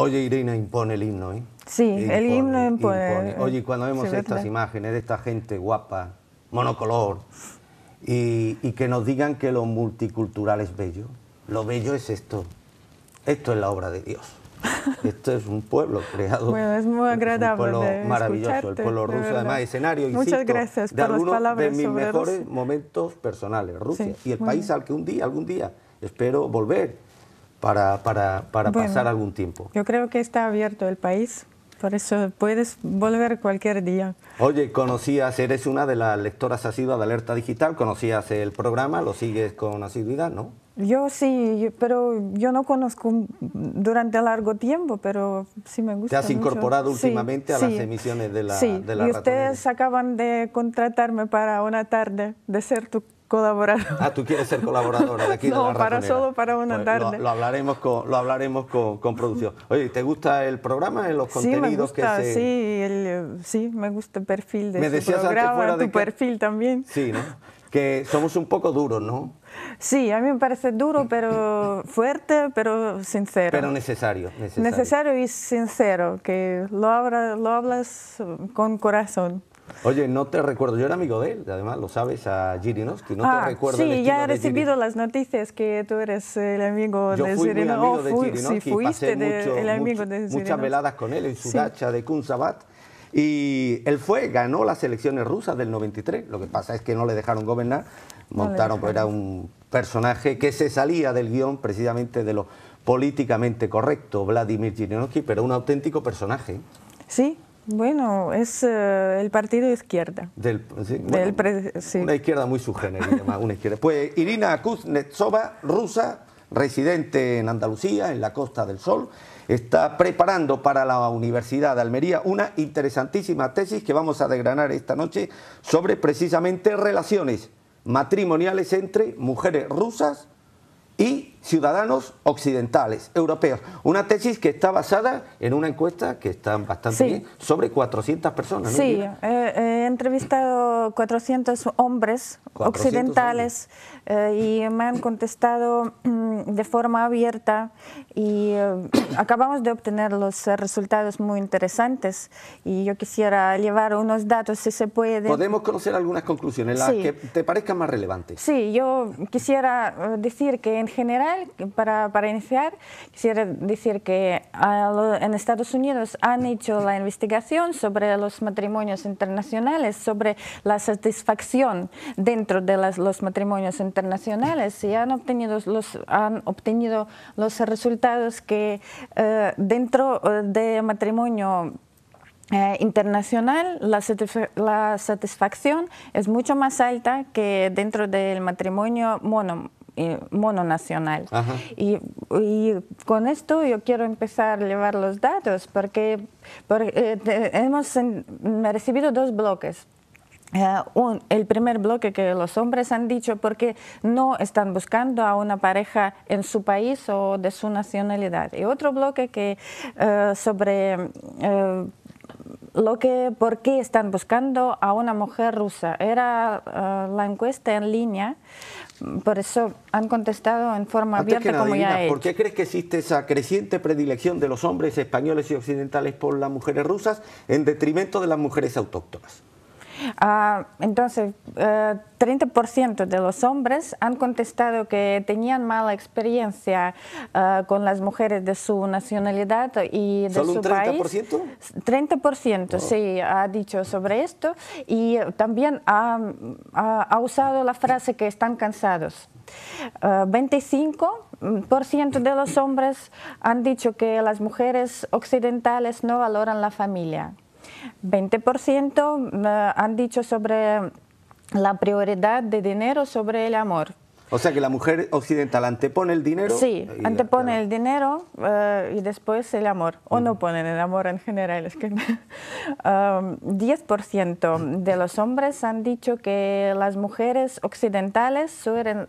Oye, Irina impone el himno, ¿eh? Sí, el himno impone. Oye, cuando vemos estas imágenes de esta gente guapa, monocolor, y, que nos digan que lo multicultural es bello, lo bello es esto. Esto es la obra de Dios. Esto es un pueblo creado. Bueno, es muy agradable. Es un pueblo maravilloso, el pueblo ruso, además, escenario y Muchas por las palabras. algunos de mis mejores momentos personales, Rusia, y el país al que un día, algún día, espero volver para, para, para pasar algún tiempo? Yo creo que está abierto el país, por eso puedes volver cualquier día. Oye, conocías, eres una de las lectoras asiduas de Alerta Digital, conocías el programa, lo sigues con asiduidad, ¿no? Yo sí, pero yo no conozco durante largo tiempo, pero sí me gusta. Te has incorporado últimamente a las emisiones de la Sí, de la y ustedes acaban de contratarme para una tarde de ser tu colaboradora. Ah, tú quieres ser colaboradora de aquí no, de la para solo para una pues tarde. Lo, hablaremos con lo hablaremos con, producción. Oye, ¿te gusta el programa, eh, los contenidos sí, me gusta, que Sí, el, sí, me gusta el perfil de me decías programa, tu perfil también. Sí, ¿no? Que somos un poco duros, ¿no? Sí, a mí me parece duro, pero fuerte, pero sincero. Pero necesario. Necesario, necesario y sincero, que lo, lo hablas con corazón. Oye, no te recuerdo, yo era amigo de él, además lo sabes, a Girinowski, no te ah, recuerdo. Sí, ya he recibido las noticias que tú eres el amigo de fui Yo fui amigo oh, de fuiste pasé el amigo de muchas veladas con él en su dacha de Kunzabat. Y él fue, ganó las elecciones rusas del 93, lo que pasa es que no le dejaron gobernar, montaron, pero era un personaje que se salía del guión precisamente de lo políticamente correcto, Vladimir Girinowski, pero un auténtico personaje. Sí, bueno, es eh, el partido de izquierda. Del, Una izquierda muy subgénero, una izquierda. Pues Irina Kuznetsova, rusa, residente en Andalucía, en la Costa del Sol, está preparando para la Universidad de Almería una interesantísima tesis que vamos a desgranar esta noche sobre precisamente relaciones matrimoniales entre mujeres rusas y ciudadanos occidentales, europeos. Una tesis que está basada en una encuesta que está bastante bien, sobre 400 personas. Sí, eh, eh, he entrevistado 400 hombres occidentales eh, y me han contestado mm, de forma abierta y acabamos de obtener los resultados muy interesantes y yo quisiera llevar unos datos si se puede. Podemos conocer algunas conclusiones, las que te parezcan más relevantes. Sí, yo quisiera decir que en general para, iniciar, quisiera decir que ah, en Estados Unidos han hecho la investigación sobre los matrimonios internacionales, sobre la satisfacción dentro de los matrimonios internacionales y han obtenido los, han obtenido los resultados que eh, dentro eh, del matrimonio eh, internacional, la, la, satisfacción es mucho más alta que dentro del matrimonio mono, eh, mononacional. Y, con esto yo quiero empezar a llevar los datos porque, porque eh, hemos recibido dos bloques. Eh, el primer bloque que los hombres han dicho porque no están buscando a una pareja en su país o de su nacionalidad. Y otro bloque que eh, sobre lo que, por qué están buscando a una mujer rusa. Era la encuesta en línea por eso han contestado en forma abierta como ya he ¿Por qué crees que existe esa creciente predilección de los hombres españoles y occidentales por las mujeres rusas en detrimento de las mujeres autóctonas? Ah, entonces, 30% eh, de los hombres han contestado que tenían mala experiencia ah, con las mujeres de su nacionalidad y de ¿Solo su un 30%? 30%, sí, ha dicho sobre esto. Y también ha, usado la frase que están cansados. 25 ah, de los hombres han dicho que las mujeres occidentales no valoran la familia. 20% eh, han dicho sobre la prioridad de dinero sobre el amor. O sea que la mujer occidental antepone el dinero. Sí, antepone el dinero eh, y después el amor. O no ponen el amor en general. Es que, 10% um, de los hombres han dicho que las mujeres occidentales suelen,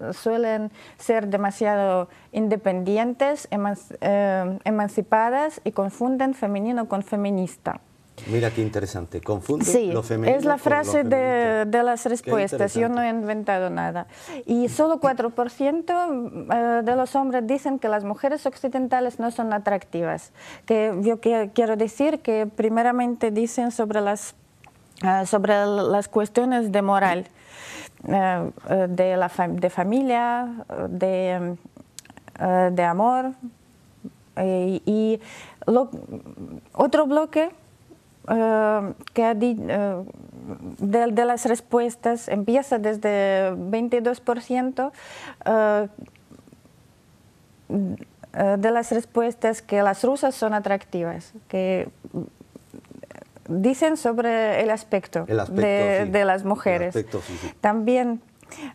ser demasiado independientes, eh, emancipadas y confunden femenino con feminista. Mira qué interesante. Confundo lo femenino. Es la frase de, las respuestas. Yo no he inventado nada. Y solo 4% eh, de los hombres dicen que las mujeres occidentales no son atractivas. Que yo quiero decir que primeramente dicen sobre las, eh, sobre las cuestiones de moral, eh, de, la, de familia, de, de amor. Y, otro bloque eh, que eh, de, las respuestas empieza desde 22%. Eh, de las respuestas que las rusas son atractivas, que dicen sobre el aspecto, de, las mujeres. También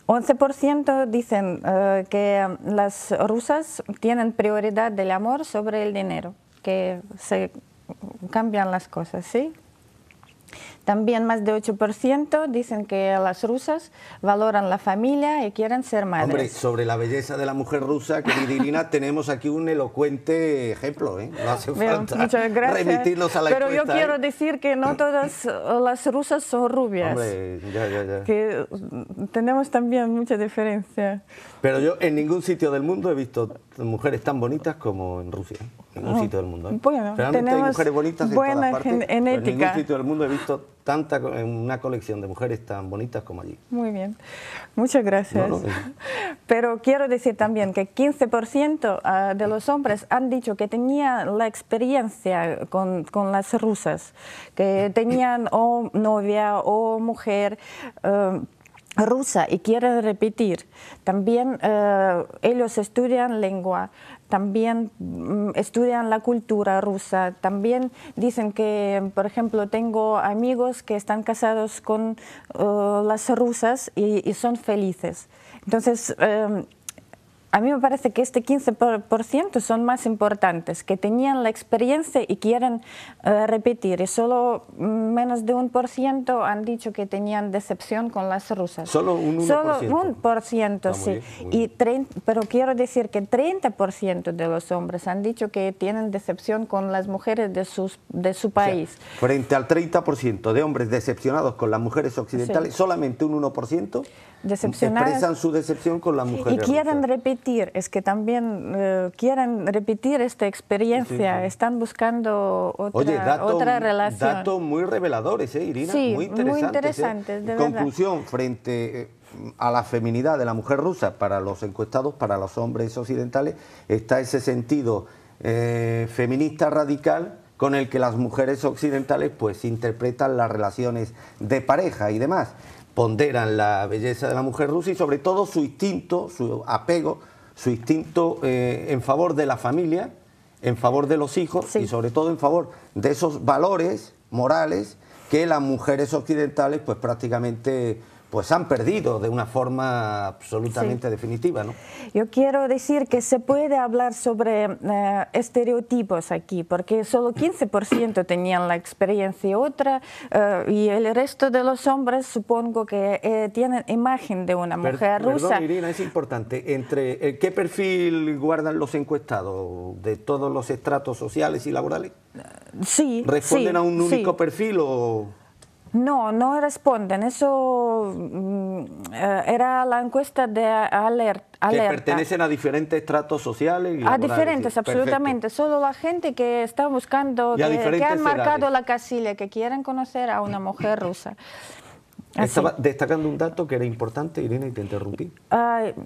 11% dicen que las rusas tienen prioridad del amor sobre el dinero, que se cambian las cosas, ¿sí? También más de 8% dicen que las rusas valoran la familia y quieren ser madres. Hombre, sobre la belleza de la mujer rusa, querida Irina, tenemos aquí un elocuente ejemplo. ¿eh? No hace falta a la Pero yo ¿eh? quiero decir que no todas las rusas son rubias. Hombre, ya, ya, ya. Que tenemos también mucha diferencia. Pero yo en ningún sitio del mundo he visto mujeres tan bonitas como en Rusia. ¿eh? ningún sitio del mundo. ¿eh? tenemos mujeres bonitas en En ningún sitio del mundo he visto tanta una colección de mujeres tan bonitas como allí. Muy bien, muchas gracias. Pero quiero decir también que 15% ah, de los hombres han dicho que tenían la experiencia con, con las rusas, que tenían o novia o mujer. Eh, rusa y quieren repetir. También eh, ellos estudian lengua, también mm, estudian la cultura rusa, también dicen que, por ejemplo, tengo amigos que están casados con eh, las rusas y, son felices. Entonces, em, a mí me parece que este 15% son más importantes, que tenían la experiencia y quieren eh, repetir. Y solo mm, menos de un por ciento han dicho que tenían decepción con las rusas. Solo un 1%. Solo un por ciento, sí. pero quiero decir que 30% de los hombres han dicho que tienen decepción con las mujeres de, sus, de su país. frente al 30% de hombres decepcionados con las mujeres occidentales, solamente un 1% expresan su decepción con las mujeres. Y quieren repetir es que también eh, quieran repetir esta experiencia, están buscando otra, otra relación. Datos muy reveladores, ¿eh, Irina? muy interesantes. Muy ¿eh? Conclusión, frente eh, a la feminidad de la mujer rusa, para los encuestados, para los hombres occidentales, está ese sentido feminista radical con el que las mujeres occidentales pues interpretan las relaciones de pareja y demás ponderan la belleza de la mujer rusa y sobre todo su instinto, su apego su instinto eh, en favor de la familia, en favor de los hijos y sobre todo en favor de esos valores morales que las mujeres occidentales pues prácticamente pues han perdido de una forma absolutamente definitiva. ¿no? Yo quiero decir que se puede hablar sobre eh, estereotipos aquí, porque solo 15% tenían la experiencia otra eh, y el resto de los hombres supongo que eh, tienen imagen de una mujer rusa. Perdón, Irina, es importante. Entre, ¿Qué perfil guardan los encuestados de todos los estratos sociales y laborales? Sí. ¿Responden a un único perfil o...? No, no responden. Eso mm, eh, era la encuesta de alert. Que pertenecen a diferentes tratos sociales. a diferentes, absolutamente. Solo la gente que está buscando, que, han marcado la casilla, que quieren conocer a una mujer rusa. Ah, Estaba destacando un dato que era importante, Irina, y te interrumpí.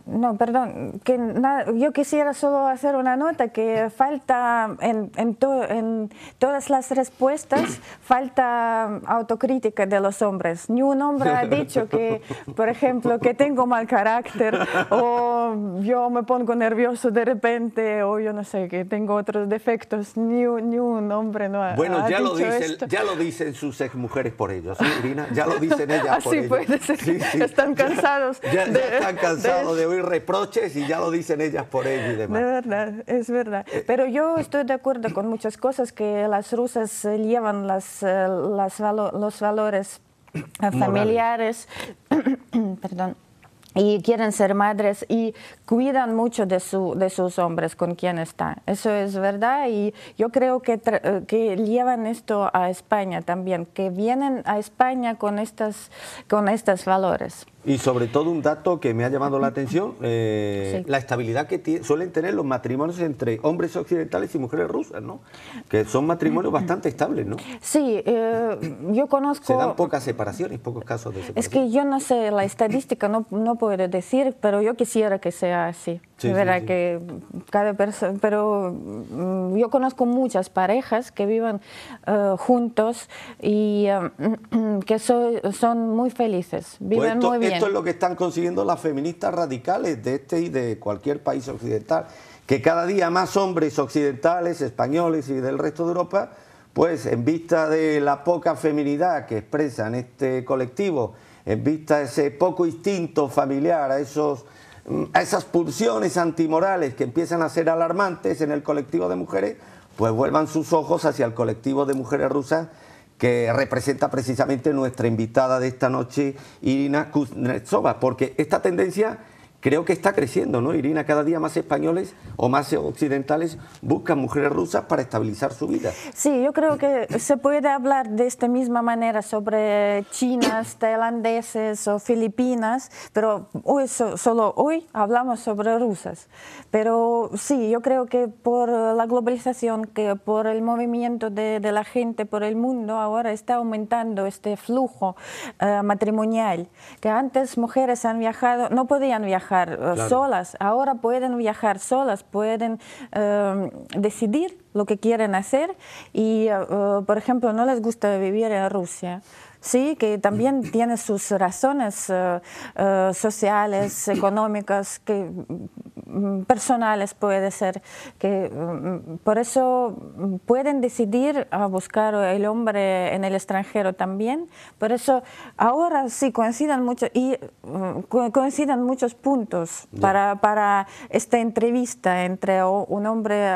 no, perdón. Que nada, yo quisiera solo hacer una nota que falta en, en, en todas las respuestas, falta autocrítica de los hombres. Ni un hombre ha dicho que, por ejemplo, que tengo mal carácter o yo me pongo nervioso de repente o yo no sé, que tengo otros defectos. Ni, ni un hombre no ha, bueno, ya dicho lo ya lo dicen sus exmujeres por ellos, ¿eh, Irina? Ya lo dicen ellas Ah, sí, Puede ser. Están cansados. Ya, de, están cansados de, oír reproches y ya lo dicen ellas por ello y demás. Es verdad, es verdad. Eh, Pero yo estoy de acuerdo con muchas cosas que las rusas eh, llevan las, eh, los valores familiares. Perdón y quieren ser madres y cuidan mucho de, su, de sus hombres con quien están. Eso es verdad y yo creo que, eh, que llevan esto a España también, que vienen a España con, estas, con estos valores. Y sobre todo un dato que me ha llamado la atención, eh, la estabilidad que suelen tener los matrimonios entre hombres occidentales y mujeres rusas, ¿no? Que son matrimonios bastante estables, ¿no? Sí, eh, yo conozco... Se dan pocas separaciones, pocos casos de separación. Es que yo no sé, la estadística no, no puedo decir, pero yo quisiera que sea así. Sí, verdad que cada persona... Pero mm, yo conozco muchas parejas que viven eh, juntos y que son muy felices, viven pues muy bien esto es lo que están consiguiendo las feministas radicales de este y de cualquier país occidental, que cada día más hombres occidentales, españoles y del resto de Europa, pues en vista de la poca feminidad que expresan este colectivo, en vista de ese poco instinto familiar, a, esos, mm, a esas pulsiones antimorales que empiezan a ser alarmantes en el colectivo de mujeres, pues vuelvan sus ojos hacia el colectivo de mujeres rusas que representa precisamente nuestra invitada de esta noche, Irina Kuznetsova, porque esta tendencia creo que está creciendo, ¿no, Irina? Cada día más españoles o más occidentales buscan mujeres rusas para estabilizar su vida. Sí, yo creo que se puede hablar de esta misma manera sobre chinas, tailandeses o filipinas, pero solo hoy hablamos sobre rusas. Pero sí, yo creo que por la globalización, que por el movimiento de, la gente por el mundo, ahora está aumentando este flujo eh, matrimonial, que antes mujeres han viajado, no podían viajar eh, solas, ahora pueden viajar solas, pueden em, decidir lo que quieren hacer y, eh, eh, por ejemplo, no les gusta vivir en Rusia. Sí, que también mm. tiene sus razones sociales, económicas, que Mm, personales puede ser, que mm, por eso mm, pueden decidir a buscar el hombre en el extranjero también, por eso ahora sí coincidan, mucho, y, coincidan muchos puntos para, para esta entrevista entre un hombre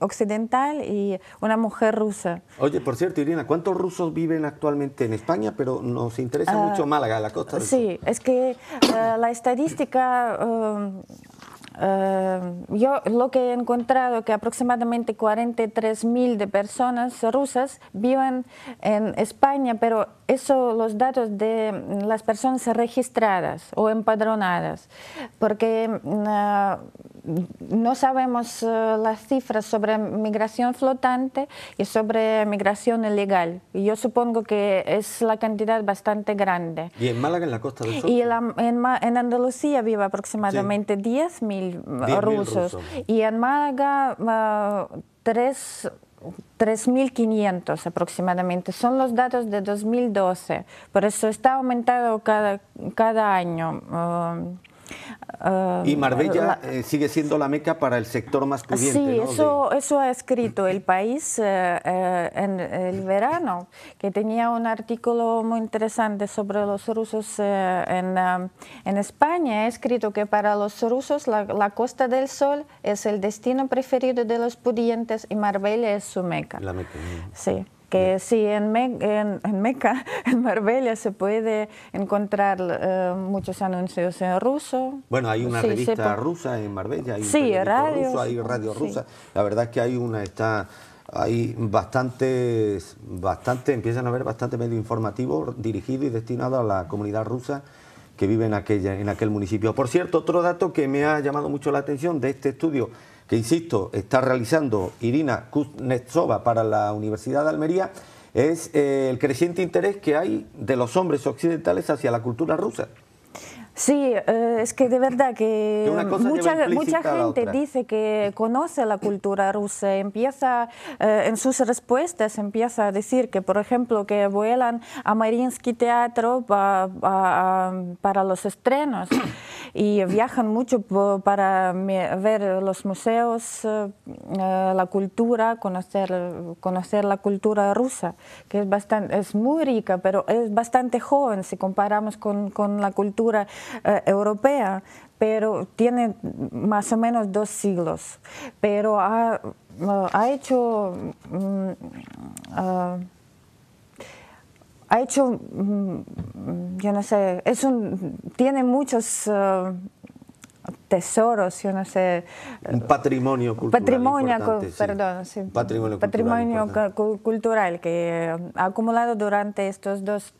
occidental y una mujer rusa. Oye, por cierto, Irina, ¿cuántos rusos viven actualmente en España? Pero nos interesa ah, mucho Málaga, la costa. sí, es que eh, la estadística... Um, eh, yo lo que he encontrado que aproximadamente 43 mil de personas rusas viven en España, pero eso los datos de las personas registradas o empadronadas, porque eh, no sabemos eh, las cifras sobre migración flotante y sobre migración ilegal. y Yo supongo que es la cantidad bastante grande. Y en Málaga, en la costa de Y en, en, Andalucía vive aproximadamente 10.000 mil rusos. Y en Málaga, ah, tres 3.500 aproximadamente. Son los datos de 2012. Por eso está aumentado cada, cada año. Ah, Ah, y Marbella eh, sigue siendo la meca para el sector más pudiente. Sí, eso, eso ha escrito el país eh, eh, en el verano, que tenía un artículo muy interesante sobre los rusos en, España. Ha escrito que para los rusos la, Costa del Sol es el destino preferido de los pudientes y Marbella es su meca. La meca. Sí que sí, en, Me en, Meca, en Marbella, se puede encontrar eh, muchos anuncios en ruso. Bueno, hay una revista rusa en Marbella, hay sí, radio, hay radio rusa. La verdad es que hay una, está, hay bastantes, bastante, empiezan a haber bastante medio informativo dirigido y destinado a la comunidad rusa que vive en, aquella, en aquel municipio. Por cierto, otro dato que me ha llamado mucho la atención de este estudio que insisto, está realizando Irina Kuznetsova para la Universidad de Almería, es eh, el creciente interés que hay de los hombres occidentales hacia la cultura rusa. Sí, eh, es que de verdad que, mucha, gente dice que conoce la cultura rusa, empieza eh, en sus respuestas, empieza a decir que, por ejemplo, que vuelan a Mariinsky Teatro para los estrenos y viajan mucho para ver los museos, eh, eh, la cultura, conocer, conocer la cultura rusa, que es, bastante, es muy rica, pero es bastante joven si comparamos con, con la cultura eh, europea pero tiene más o menos dos siglos, pero ha, ha hecho... Mm, ah, ha hecho, mm, mm, yo no sé, es un, tiene muchos eh, tesoros, yo no sé. Eh, un patrimonio cultural. Patrimonio, perdón, sí. Patrimonio, cultural, cultural, que eh, ha acumulado durante estos dos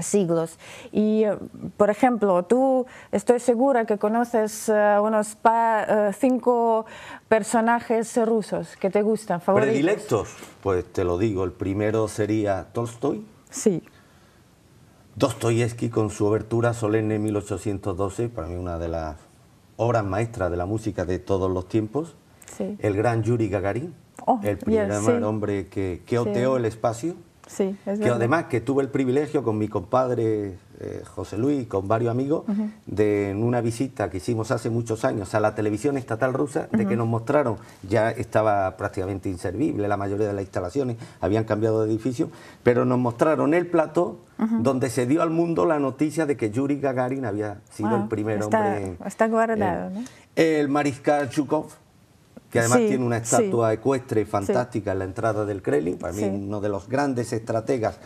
siglos. Y, por ejemplo, tú estoy segura que conoces unos cinco personajes rusos que te gustan, favoritos. Predilectos, pues te lo digo, el primero sería Tolstoy Sí. Dostoyevsky con su obertura solemne 1812, para mí una de las obras maestras de la música de todos los tiempos. El gran Yuri Gagarin, oh, el primer hombre que, oteó el espacio que además que tuve el privilegio con mi compadre eh, José Luis y con varios amigos de en una visita que hicimos hace muchos años a la televisión estatal rusa, de que nos mostraron, ya estaba prácticamente inservible la mayoría de las instalaciones, habían cambiado de edificio, pero nos mostraron el plató donde se dio al mundo la noticia de que Yuri Gagarin había sido el primer hombre. Está guardado, ¿no? El mariscal Chukov que además tiene una estatua ecuestre fantástica en la entrada del Kremlin, para mí uno de los grandes estrategas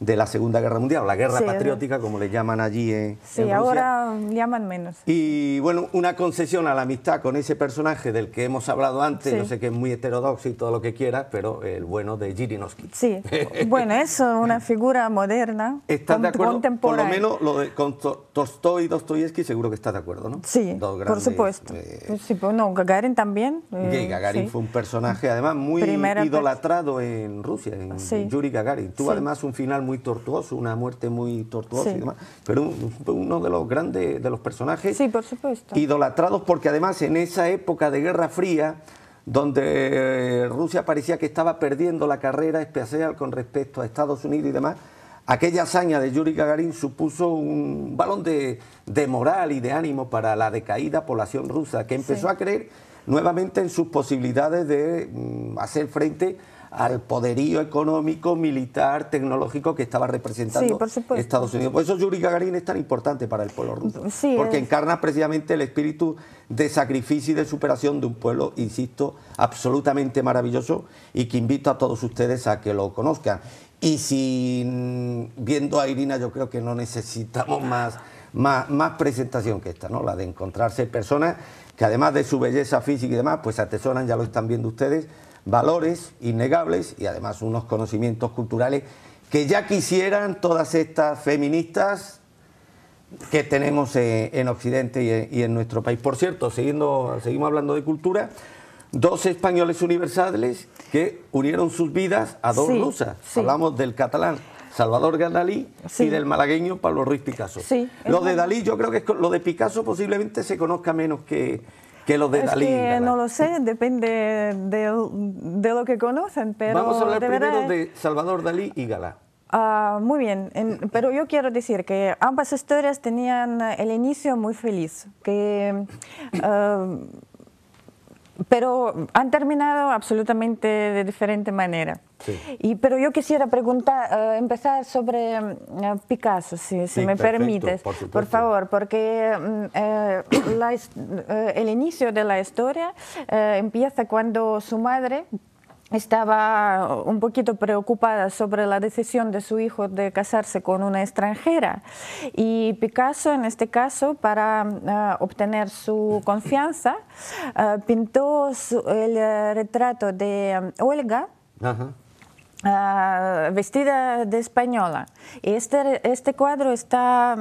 de la Segunda Guerra Mundial, la Guerra Patriótica, como le llaman allí en, sí, ahora llaman menos. Y bueno, una concesión a la amistad con ese personaje del que hemos hablado antes, yo sé que es muy heterodoxo y todo lo que quiera... pero el bueno de Jirinowski. Sí, bueno, es una figura moderna, ¿Estás de acuerdo? Por lo menos lo de, con Tolstoy y Dostoyevsky seguro que está de acuerdo, ¿no? Sí, por supuesto. Eh, sí, pues, no, Gagarin también. Eh, Gagarin fue un personaje además muy idolatrado en Rusia, en Yuri Gagarin. Tuvo además un final muy tortuoso, una muerte muy tortuosa y demás. Pero uno de los grandes, de los personajes supuesto. idolatrados porque además en esa época de Guerra Fría, donde eh, Rusia parecía que estaba perdiendo la carrera espacial con respecto a Estados Unidos y demás, aquella hazaña de Yuri Gagarin supuso un balón de, moral y de ánimo para la decaída población rusa, que empezó a creer nuevamente en sus posibilidades de mm, hacer frente al poderío económico, militar, tecnológico que estaba representando Estados Unidos. Por eso Yuri Gagarin es tan importante para el pueblo ruso, mm, porque encarna precisamente el espíritu de sacrificio y de superación de un pueblo, insisto, absolutamente maravilloso y que invito a todos ustedes a que lo conozcan. Y si mm, viendo a Irina yo creo que no necesitamos más, más, presentación que esta, ¿no? la de encontrarse personas que además de su belleza física y demás, pues atesoran, ya lo están viendo ustedes, valores innegables y además unos conocimientos culturales que ya quisieran todas estas feministas que tenemos eh, en Occidente eh, y en nuestro país. Por cierto, siguiendo, seguimos hablando de cultura, dos españoles universales que unieron sus vidas a dos rusas. Hablamos del catalán. Salvador gandalí y del malagueño Pablo Ruiz Picasso. lo de Dalí yo creo que lo de Picasso posiblemente se conozca menos que, que de es Que no lo sé, depende de, de, lo que conocen, pero... Vamos a hablar de primero de Salvador Dalí y Gala. Ah, muy bien, pero yo quiero decir que ambas historias tenían el inicio muy feliz, que ah, pero han terminado absolutamente de diferente manera. Sí. Y, pero yo quisiera preguntar, eh, empezar sobre eh, Picasso, si, me permites, por, favor, porque mm, eh, el inicio de la historia empieza cuando su madre, estaba un poquito preocupada sobre la decisión de su hijo de casarse con una extranjera. Y Picasso, en este caso, para ah, obtener su confianza, ah, pintó el ah, retrato de Olga. vestida de española. Este, este, cuadro está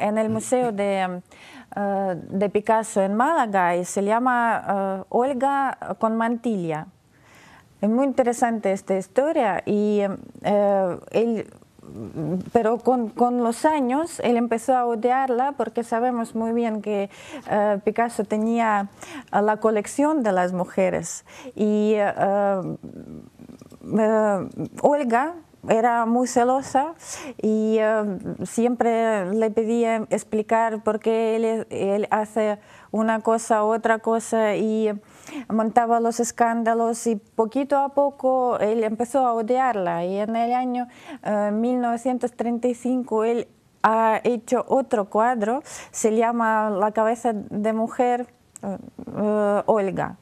en el Museo de Picasso en Málaga y se llama Olga con mantilla. Es muy interesante esta historia y em, eh, él pero con, los años él empezó a odiarla porque sabemos muy bien que eh, Picasso tenía eh, la colección de las mujeres y Olga era muy celosa y siempre le pedía explicar por qué él, hace una cosa, otra cosa y montaba los escándalos y poquito a poco él empezó a odiarla y en el año 1935 eh, él ha hecho otro cuadro, se llama La cabeza de mujer eh, Olga,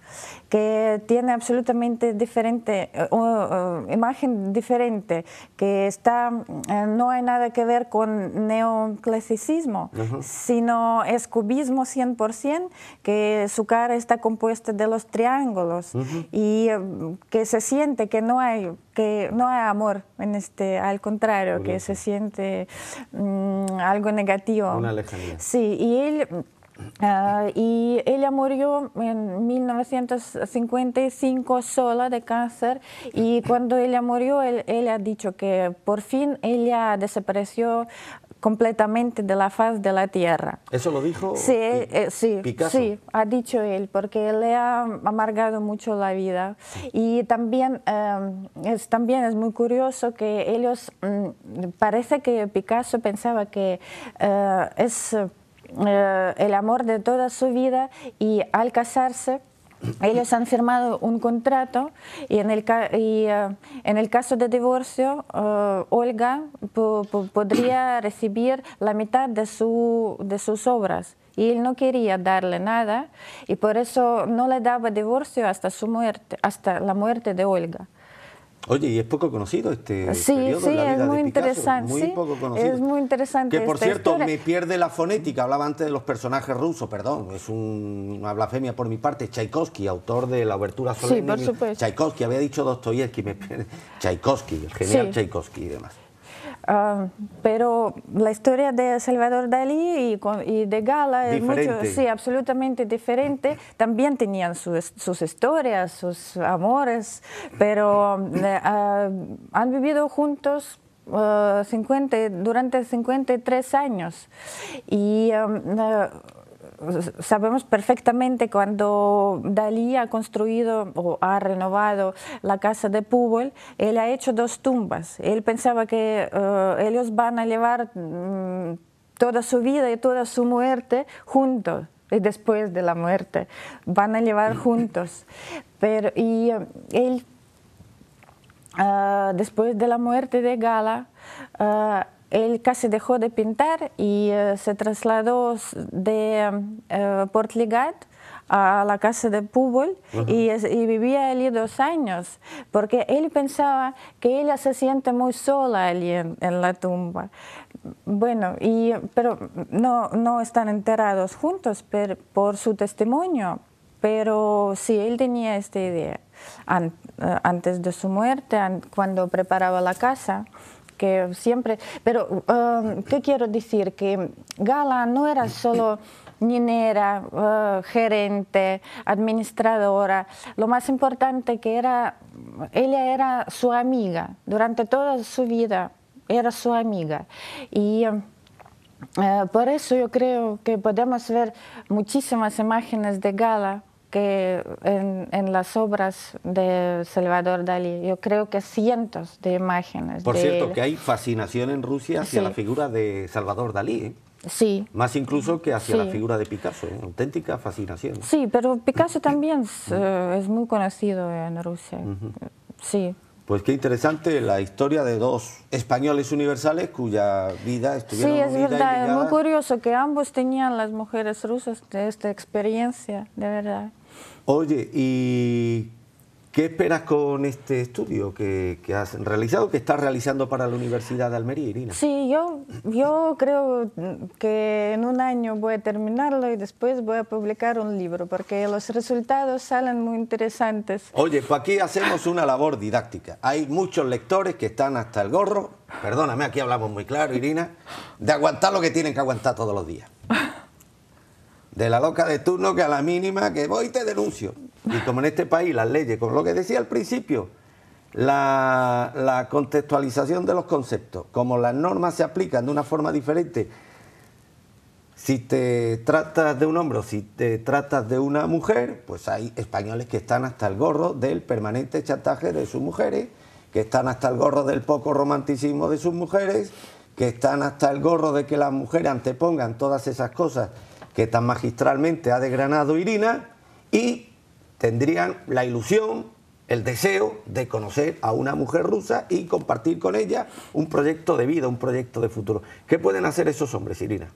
que tiene absolutamente diferente, eh, eh, imagen diferente, que está, no hay nada que ver con neoclasicismo, sino es cubismo 100%, que su cara está compuesta de los triángulos y que se siente que no hay que no hay amor en este al contrario que se siente mm, algo negativo sí y él Ah, y ella murió en 1955 sola de cáncer y cuando ella murió, él, ha dicho que por fin ella desapareció completamente de la faz de la tierra. ¿Eso lo dijo? Sí, eh, sí, Picasso? sí, ha dicho él, porque le ha amargado mucho la vida. Y también, eh, es, también es muy curioso que ellos, mm, parece que Picasso pensaba que eh, es eh, el amor de toda su vida y al casarse ellos han firmado un contrato y en el, eh, caso de divorcio, eh, Olga podría recibir la mitad de, sus obras. Y él no quería darle nada y por eso no le daba divorcio hasta, hasta la muerte de Olga. Oye, y es poco conocido este, este periodo sí, la vida es muy interesante, muy poco conocido. Es muy interesante. Que por cierto, me pierde la fonética, hablaba antes de los personajes rusos, perdón, es una blasfemia por mi parte, Tchaikovsky, autor de la obertura solemne. Sí, Tchaikovsky, había dicho Dostoyevsky, me Tchaikovsky, el genial Tchaikovsky y demás. Ah, pero la historia de Salvador Dalí y, y de Gala es mucho, sí, absolutamente diferente. También tenían sus, sus historias, sus amores, pero mm, eh, ah, han vivido juntos. 50, ah, durante 53 años y mm, sabemos perfectamente cuando Dalí ha construido o ha renovado la casa de Púbol, él ha hecho dos tumbas. Él pensaba que eh, ellos van a llevar mm, toda su vida y toda su muerte juntos eh, después de la muerte, van a llevar mm. juntos. Pero, y eh, él, ah, después de la muerte de Gala, ah, él casi dejó de pintar y eh, se trasladó de eh, Portligat a la casa de Púbol y, vivía allí dos años, porque él pensaba que ella se siente muy sola allí en, la tumba. Bueno, pero no, no están enterados juntos por su testimonio, pero sí, él tenía esta idea eh, antes de su muerte, cuando preparaba la casa que siempre... Pero, um, ¿qué quiero decir? Que Gala no era solo niñera, uh, gerente, administradora. Lo más importante que era, ella era su amiga durante toda su vida, era su amiga. Y... Um, uh, por eso yo creo que podemos ver muchísimas imágenes de Gala que en, las obras de Salvador Dalí. Yo creo que cientos de imágenes. Por cierto, que hay fascinación en Rusia hacia la figura de Salvador Dalí. ¿eh? Sí. Más incluso que hacia la figura de Picasso, ¿eh? auténtica fascinación. Sí, pero Picasso también mm. eh, es, muy conocido en Rusia. Sí. Pues qué interesante la historia de dos españoles universales cuya vida estuvieron Sí, es verdad, es muy curioso que ambos tenían las mujeres rusas de esta experiencia, de verdad. Oye, ¿y qué esperas con este estudio que, has realizado, que estás realizando para la Universidad de Almería, Irina? Sí, yo, yo creo que en un año voy a terminarlo y después voy a publicar un libro, porque los resultados salen muy interesantes. Oye, pues aquí hacemos una labor didáctica. Hay muchos lectores que están hasta el gorro, perdóname, aquí hablamos muy claro, Irina, de aguantar lo que tienen que aguantar todos los días de la loca de turno que a la mínima que voy te denuncio. Y como en este país las leyes, como lo que decía al principio, la, la, contextualización de los conceptos, como las normas se aplican de una forma diferente, si te tratas de un hombre o si te tratas de una mujer, pues hay españoles que están hasta el gorro del permanente chantaje de sus mujeres, que están hasta el gorro del poco romanticismo de sus mujeres, que están hasta el gorro de que las mujeres antepongan todas esas cosas que tan magistralmente ha desgranado Irina y tendrían la ilusión, el deseo de conocer a una mujer rusa y compartir con ella un proyecto de vida, un proyecto de futuro. ¿Qué pueden hacer esos hombres, Irina?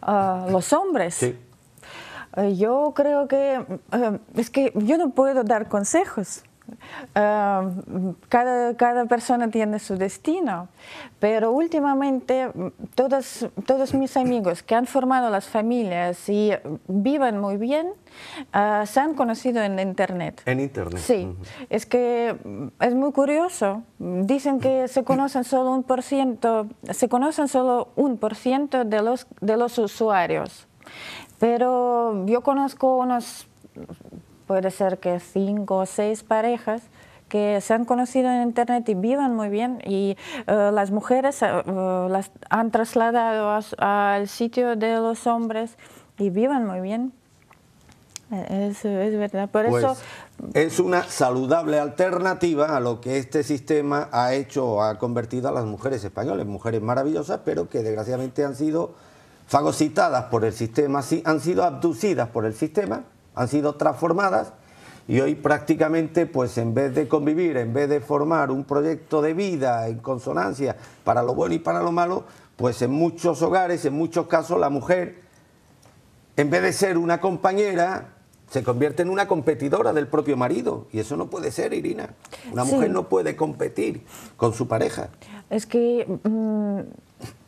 Ah, Los hombres. Sí. Eh, yo creo que eh, es que yo no puedo dar consejos Ah, cada, cada, persona tiene su destino, pero últimamente mm, todos, todos mis amigos que han formado las familias y viven muy bien, ah, se han conocido en Internet. En Internet. Sí, es que mm, es muy curioso. Dicen que se conocen solo un por ciento, se conocen solo un por ciento de los, de los usuarios, pero yo conozco unos puede ser que cinco o seis parejas que se han conocido en Internet y vivan muy bien. Y eh, las mujeres eh, eh, las han trasladado al sitio de los hombres y vivan muy bien. E-, es verdad. Por pues, eso es una saludable alternativa a lo que este sistema ha hecho, ha convertido a las mujeres españolas, mujeres maravillosas, pero que desgraciadamente han sido fagocitadas por el sistema, han sido abducidas por el sistema han sido transformadas y hoy prácticamente, pues en vez de convivir, en vez de formar un proyecto de vida en consonancia para lo bueno y para lo malo, pues en muchos hogares, en muchos casos, la mujer, en vez de ser una compañera, se convierte en una competidora del propio marido. Y eso no puede ser, Irina. Una mujer no puede competir con su pareja. Es que mm,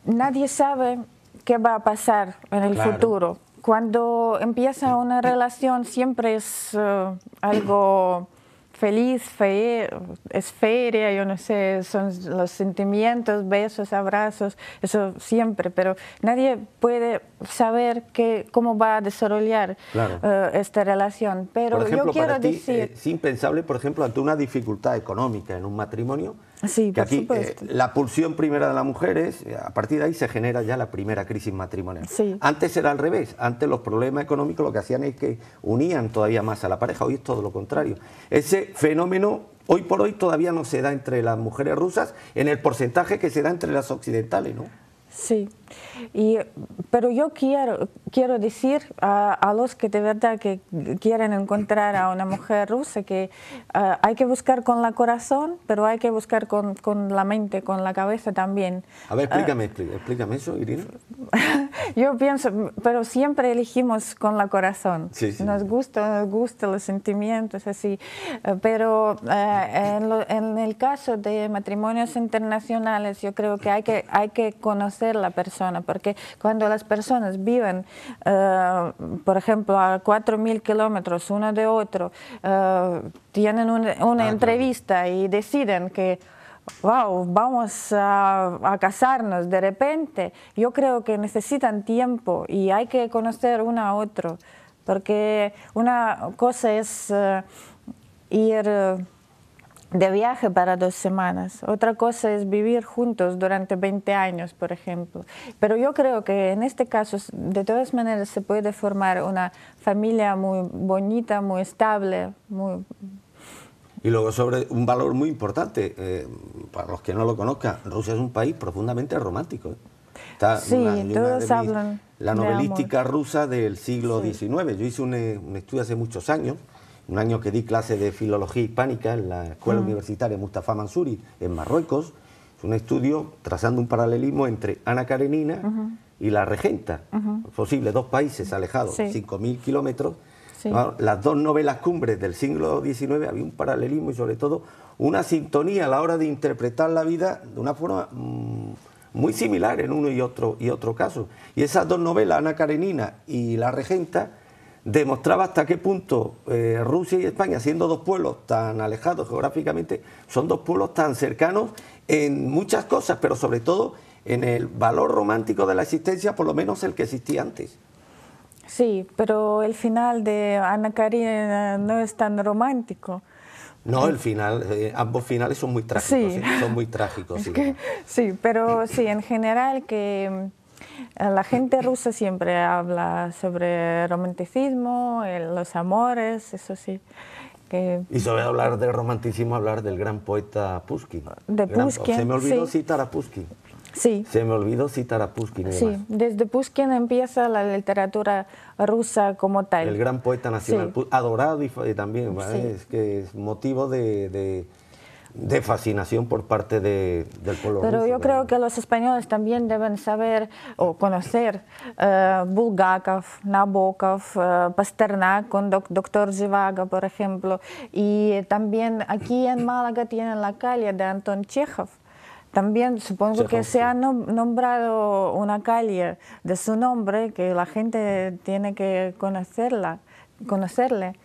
nadie sabe qué va a pasar en el futuro cuando empieza una relación siempre es eh, algo feliz, fe, es feria, yo no sé, son los sentimientos, besos, abrazos, eso siempre, pero nadie puede saber cómo va a desarrollar eh, esta relación. Pero yo quiero para ti, decir... Eh, es impensable, por ejemplo, ante una dificultad económica en un matrimonio, Sí, que aquí, eh, la pulsión primera de las mujeres, eh, a partir de ahí se genera ya la primera crisis matrimonial. Antes era al revés, antes los problemas económicos lo que hacían es que unían todavía más a la pareja, hoy es todo lo contrario. Ese fenómeno hoy por hoy todavía no se da entre las mujeres rusas en el porcentaje que se da entre las occidentales, ¿no? Sí, y, pero yo quiero, quiero decir a, los que de verdad que quieren encontrar a una mujer rusa que ah, hay que buscar con la corazón, pero hay que buscar con, con la mente, con la cabeza también. A ver, explícame, explícame eso, Irina. yo pienso, pero siempre elegimos con la corazón. si Nos gusta, nos gusta los sentimientos, así. Ah, pero ah, en, en el caso de matrimonios internacionales, yo creo que hay que, hay que conocer la persona porque cuando las personas viven, eh, por ejemplo, a 4.000 kilómetros uno de otro, eh, tienen una ah, entrevista y deciden que wow, vamos a, casarnos de repente, yo creo que necesitan tiempo y hay que conocer uno a otro, porque una cosa es eh, ir de viaje para dos semanas. Otra cosa es vivir juntos durante 20 años, por ejemplo. Pero yo creo que en este caso, de todas maneras, se puede formar una familia muy bonita, muy estable, muy... Y luego sobre un valor muy importante, eh, para los que no lo conozcan, Rusia es un país profundamente romántico. ¿eh? Está sí, una, La novelística rusa del siglo XIX. Yo hice eh, un estudio hace muchos años un año que di clase de filología hispánica en la Escuela ah. Universitaria Mustafa Mansuri, en Marruecos. un estudio trazando un paralelismo entre Ana Karenina y la Regenta. Posibles dos países alejados, 5.000 kilómetros. Ah, las dos novelas cumbres del siglo XIX había un paralelismo y sobre todo una sintonía a la hora de interpretar la vida de una forma mm, muy similar en uno y otro, y otro caso. Y esas dos novelas, Ana Karenina y La Regenta, demostraba hasta qué punto eh, Rusia y España, siendo dos pueblos tan alejados geográficamente, son dos pueblos tan cercanos en muchas cosas, pero sobre todo en el valor romántico de la existencia, por lo menos el que existía antes. Sí, pero el final de Ana Karina no es tan romántico. No, el final, eh, ambos finales son muy trágicos, ¿eh? muy trágicos. sí, pero sí, en general que eh, la gente rusa siempre habla sobre romanticismo, eh, los amores, eso sí. Y sobre hablar de romanticismo, hablar del gran poeta Pushkin. De Se me olvidó citar a Pushkin. Sí. Se me olvidó citar a Pushkin. Sí, desde Pushkin empieza la literatura rusa como tal. El gran poeta nacional, adorado y, también, es que es motivo de de fascinación por parte de, del pueblo Pero yo creo que los españoles también deben saber o conocer eh, Bulgakov, Nabokov, eh, Pasternak con doctor Zhivago, por ejemplo. Y también aquí en Málaga tienen la calle de Anton Chekhov. También supongo que se ha nombrado una calle de su nombre que la gente tiene que conocerla, conocerle.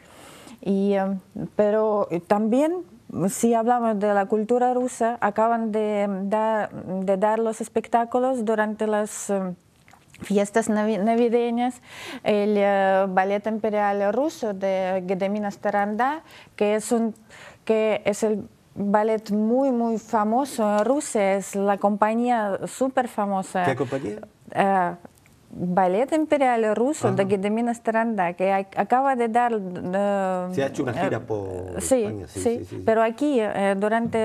Y, eh, pero también si hablamos de la cultura rusa, acaban de dar, los espectáculos durante las eh, fiestas navideñas, el eh, ballet imperial ruso de Gedemina Staranda, que es, un, que es el ballet muy, muy famoso ruso es la compañía súper famosa. ¿Qué compañía? Eh, Ballet Imperial Ruso de Gedemina Stranda, que acaba de dar... Se ha hecho una gira por sí, España. Sí, sí, pero aquí durante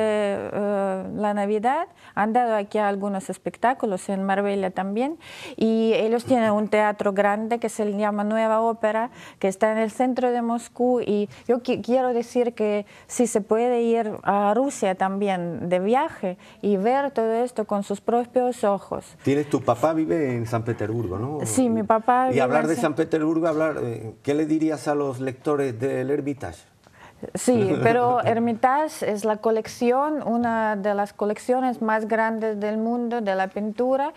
la Navidad han dado aquí algunos espectáculos, en Marbella también, y ellos tienen un teatro grande que se llama Nueva Ópera, que está en el centro de Moscú, y yo quiero decir que si se puede ir a Rusia también de viaje y ver todo esto con sus propios ojos. Tienes, tu papá vive en San Petersburgo, Sí, mi papá... Y hablar de San Petersburgo, hablar, eh, ¿qué le dirías a los lectores del Hermitage? Sí, pero Hermitage es la colección, una de las colecciones más grandes del mundo de la pintura.